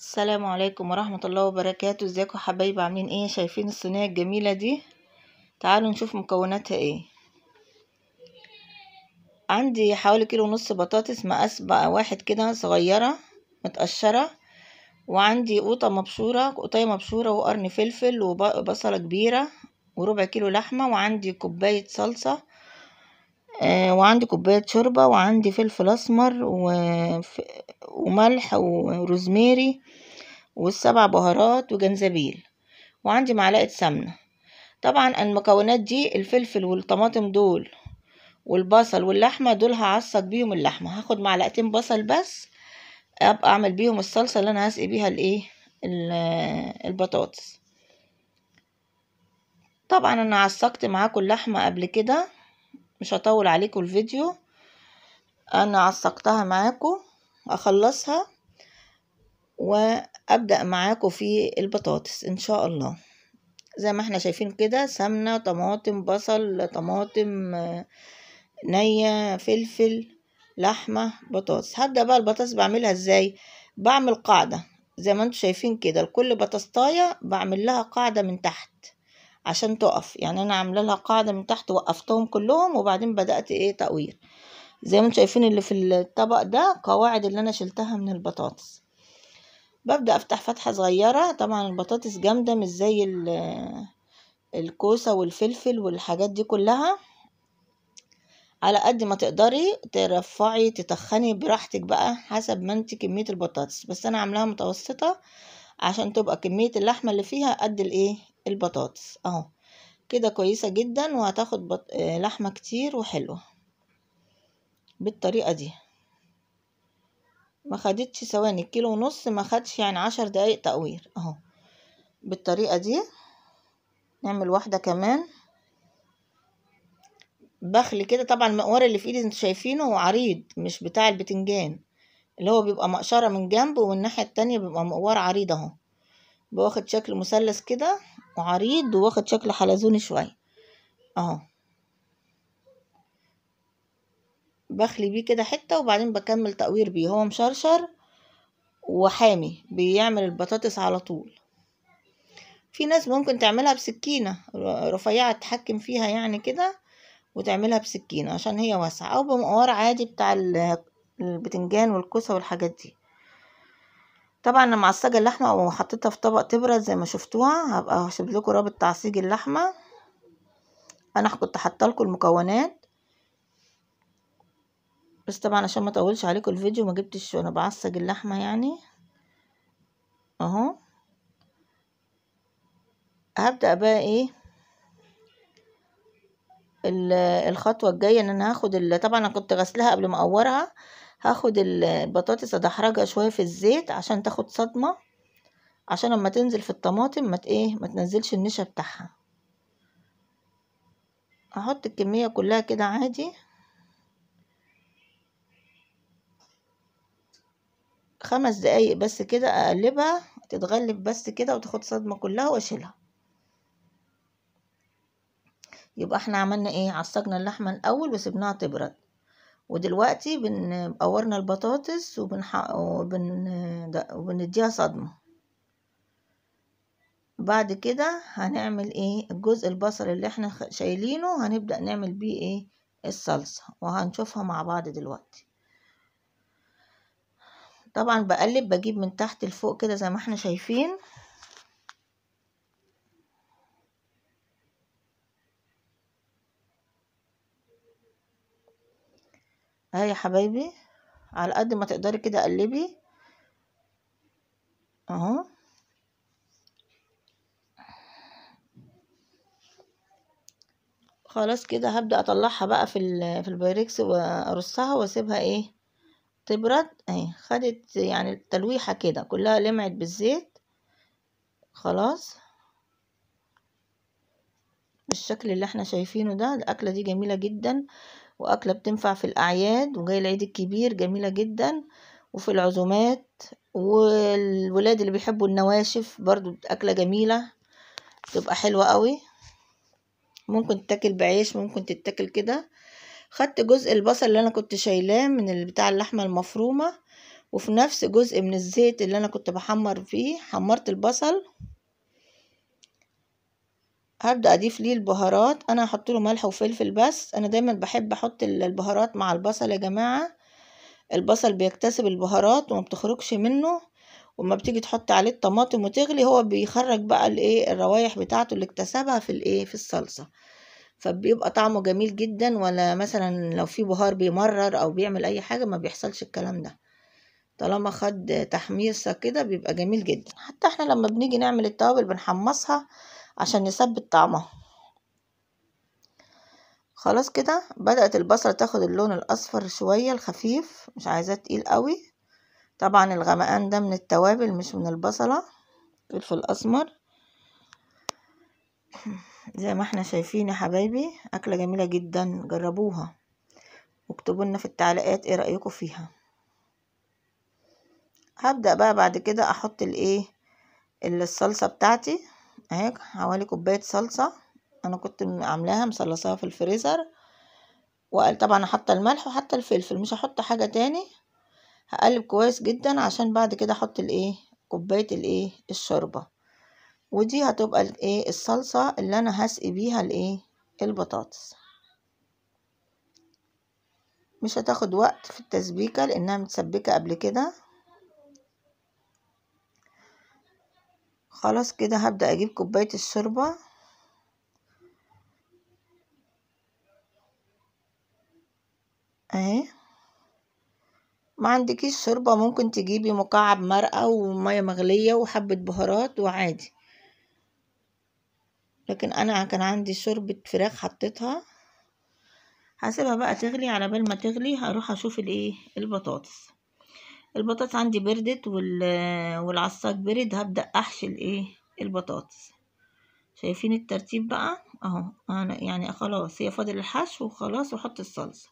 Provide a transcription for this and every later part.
السلام عليكم ورحمة الله وبركاته ازيكم حبايب عاملين ايه شايفين الصينية الجميلة دي تعالوا نشوف مكوناتها ايه عندي حوالي كيلو ونص بطاطس مقاس بقى واحد كده صغيرة متقشرة وعندي قوطة مبشورة قوطية مبشورة وقرن فلفل وبصلة كبيرة وربع كيلو لحمة وعندي كوباية صلصة آه، وعندي كوباية شوربة وعندي فلفل اسمر وملح وروزميري والسبع بهارات وجنزبيل وعندي معلقة سمنة طبعا المكونات دي الفلفل والطماطم دول والبصل واللحمة دول هعصق بيهم اللحمة هاخد معلقتين بصل بس ابقى اعمل بيهم الصلصة اللي انا هسقي بيها الايه البطاطس طبعا انا عصقت معاكم اللحمة قبل كده مش هطول عليكم الفيديو انا عصقتها معاكم اخلصها وابدا معاكم في البطاطس ان شاء الله زي ما احنا شايفين كده سمنه طماطم بصل طماطم نيه فلفل لحمه بطاطس هبدا بقى البطاطس بعملها ازاي بعمل قاعده زي ما انتم شايفين كده لكل بطاطايه بعمل لها قاعده من تحت عشان تقف يعني انا عامله لها قاعده من تحت وقفتهم كلهم وبعدين بدات ايه تقوير زي ما انتم شايفين اللي في الطبق ده قواعد اللي انا شلتها من البطاطس ببدا افتح فتحه صغيره طبعا البطاطس جامده مش زي الكوسه والفلفل والحاجات دي كلها على قد ما تقدري ترفعي تتخني براحتك بقى حسب ما انت كميه البطاطس بس انا عاملاها متوسطه عشان تبقى كميه اللحمه اللي فيها قد الايه البطاطس اهو كده كويسة جدا وهتاخد بط... آه، لحمة كتير وحلوة بالطريقة دي ما خدتش ثواني كيلو ونص ما خدش يعني عشر دقايق تقوير اهو بالطريقة دي نعمل واحدة كمان بخل كده طبعا المقوار اللي في ايدي انتوا شايفينه عريض مش بتاع البتنجان اللي هو بيبقى مقشرة من جنب والناحية التانية بيبقى مقوار عريض اهو بواخد شكل مثلث كده وعريض واخد شكل حلزوني شوية اهو بخلي بيه كده حتة وبعدين بكمل تقوير بيه هو مشرشر وحامي بيعمل البطاطس على طول في ناس ممكن تعملها بسكينة رفيعة تحكم فيها يعني كده وتعملها بسكينة عشان هي واسعة أو بمقوار عادي بتاع البتنجان والكوسة والحاجات دي طبعا انا معصجه اللحمة وحطيتها في طبق تبرد زي ما شفتوها هبقى هسيب لكم رابط تعصيج اللحمة انا كنت حاطه لكم المكونات بس طبعا عشان ما اطولش عليكم الفيديو ما جبتش وانا بعصج اللحمة يعني اهو هبدأ بقى ايه الخطوه الجايه ان انا هاخد طبعا انا كنت غسلها قبل ما اقورها هاخد البطاطس ادحرجها شويه في الزيت عشان تاخد صدمه عشان لما تنزل في الطماطم ما ايه ما تنزلش النشا بتاعها هحط الكميه كلها كده عادي خمس دقايق بس كده اقلبها تتغلب بس كده وتاخد صدمه كلها واشيلها يبقى احنا عملنا ايه عصجنا اللحمه الاول وسبناها تبرد ودلوقتي بنقورنا البطاطس وبنح... وبن... وبنديها صدمة بعد كده هنعمل ايه الجزء البصل اللي احنا شايلينه هنبدأ نعمل بيه ايه الصلصة وهنشوفها مع بعض دلوقتي طبعا بقلب بجيب من تحت لفوق كده زي ما احنا شايفين اهي يا حبايبي على قد ما تقدري كده قلبي اهو خلاص كده هبدا اطلعها بقى في في البايركس وارصها واسيبها ايه تبرد اهي خدت يعني تلويحه كده كلها لمعت بالزيت خلاص بالشكل اللي احنا شايفينه ده الاكله دي جميله جدا وأكلة بتنفع في الأعياد وجاي العيد الكبير جميلة جدا وفي العزومات والولاد اللي بيحبوا النواشف برضو أكلة جميلة تبقى حلوة قوي ممكن تتاكل بعيش ممكن تتاكل كده خدت جزء البصل اللي انا كنت شايلاه من بتاع اللحمه المفرومه وفي نفس جزء من الزيت اللي انا كنت بحمر فيه حمرت البصل هبدأ أضيف ليه البهارات أنا هحط له ملح وفلفل بس أنا دايما بحب أحط البهارات مع البصل يا جماعة البصل بيكتسب البهارات وما بتخرجش منه وما بتيجي تحط عليه الطماطم وتغلي هو بيخرج بقى الايه الروايح بتاعته اللي اكتسبها في الايه في الصلصه فبيبقى طعمه جميل جدا ولا مثلا لو في بهار بيمرر او بيعمل اي حاجه ما بيحصلش الكلام ده طالما خد تحميصه كده بيبقى جميل جدا حتى احنا لما بنيجي نعمل التوابل بنحمصها عشان نثبت طعمها خلاص كده بدأت البصلة تاخد اللون الأصفر شوية الخفيف مش عايزاه تقيل قوي طبعا الغمقان ده من التوابل مش من البصلة الفلفل الأسمر زي ما احنا شايفين يا حبايبي أكلة جميلة جدا جربوها واكتبوا لنا في التعليقات ايه رأيكم فيها هبدأ بقى بعد كده أحط الايه الصلصة بتاعتي اهي حوالي كوباية صلصة انا كنت عاملاها مصلصاها في الفريزر طبعا حاطة الملح وحاطة الفلفل مش هحط حاجة تاني هقلب كويس جدا عشان بعد كده احط الايه كوباية الايه الشوربة ودي هتبقى الايه الصلصة اللي انا هسقي بيها الايه البطاطس مش هتاخد وقت في التسبيكة لانها متسبكة قبل كده خلاص كده هبدأ اجيب كوباية الشوربة اهي ما عندكيش شوربة ممكن تجيبي مكعب مرقة ومية مغلية وحبة بهارات وعادي لكن انا كان عندي شوربة فراخ حطيتها هسيبها بقى تغلي على بال ما تغلي هروح اشوف الايه البطاطس البطاطس عندي بردت آه، والعصاك برد هبدأ احشي الايه البطاطس شايفين الترتيب بقى اهو انا يعني خلاص هي فاضل الحشو وخلاص واحط الصلصه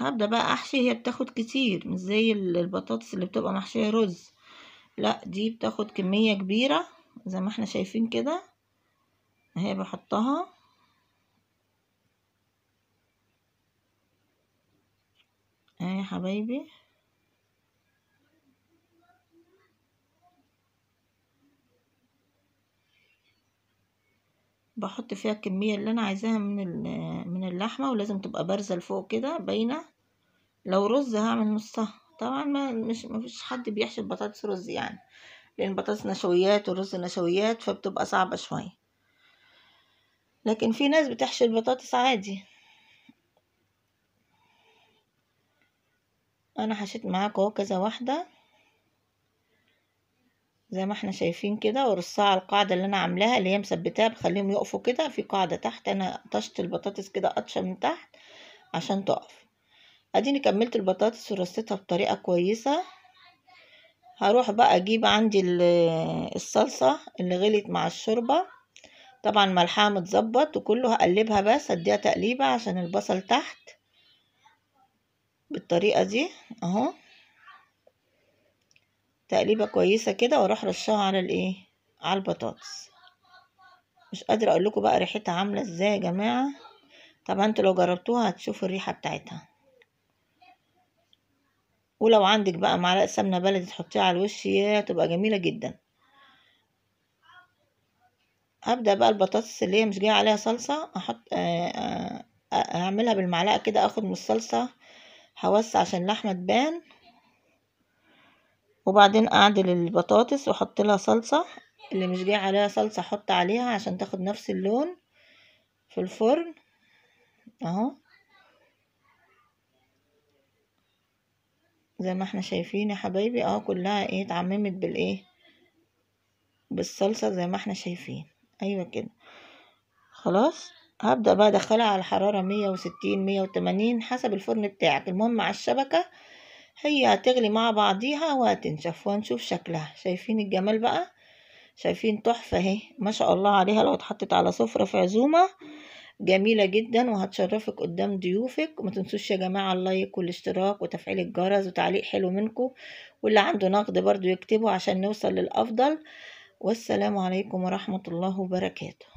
هبدا بقى احشي هي بتاخد كتير مش زي البطاطس اللي بتبقى محشيه رز لا دي بتاخد كميه كبيره زي ما احنا شايفين كده اهي بحطها اهي يعني يا حبايبي بحط فيها الكمية اللي انا عايزاها من من اللحمة ولازم تبقى بارزة لفوق كده باينة لو رز هعمل نصها طبعا ما مش مفيش حد بيحشي بطاطس رز يعني لان البطاطس نشويات والرز نشويات فبتبقى صعبة شوية لكن في ناس بتحشي البطاطس عادي انا حشيت معاكم اهو كذا واحده زي ما احنا شايفين كده ورصها على القاعده اللي انا عاملاها اللي هي مثبتاها بخليهم يقفوا كده في قاعده تحت انا طشت البطاطس كده قطشه من تحت عشان تقف اديني كملت البطاطس ورصيتها بطريقه كويسه هروح بقى اجيب عندي الصلصه اللي غليت مع الشوربه طبعا ملحها متظبط وكله هقلبها بس اديها تقليبه عشان البصل تحت بالطريقة دي اهو تقليبة كويسة كده واروح رشها على الايه على البطاطس مش قادرة اقول لكم بقى ريحتها عاملة ازاي يا جماعة طبعا انتوا لو جربتوها هتشوفوا الريحة بتاعتها ولو عندك بقى معلقة سمنة بلدي تحطيها على الوش يا تبقى جميلة جدا هبدأ بقى البطاطس اللي هي مش جاية عليها صلصة احط آآ آه، آآ آه، اعملها بالمعلقة كده اخد من الصلصة هوسع عشان اللحمة تبان وبعدين اعدل البطاطس واحط لها صلصة اللي مش جاي عليها صلصة احط عليها عشان تاخد نفس اللون في الفرن اهو زي ما احنا شايفين يا حبايبي اهو كلها ايه اتعممت بالايه بالصلصة زي ما احنا شايفين ايوه كده خلاص هبدأ بقى أدخلها على حرارة مية وستين مية وتمانين حسب الفرن بتاعك المهم على الشبكة هي هتغلي مع بعضيها وهتنشف وهنشوف شكلها شايفين الجمال بقى شايفين تحفة اهي ما شاء الله عليها لو اتحطت على سفرة في عزومة جميلة جدا وهتشرفك قدام ضيوفك وما تنسوش يا جماعة اللايك والاشتراك وتفعيل الجرس وتعليق حلو منكم واللي عنده نقد برضو يكتبه عشان نوصل للأفضل والسلام عليكم ورحمة الله وبركاته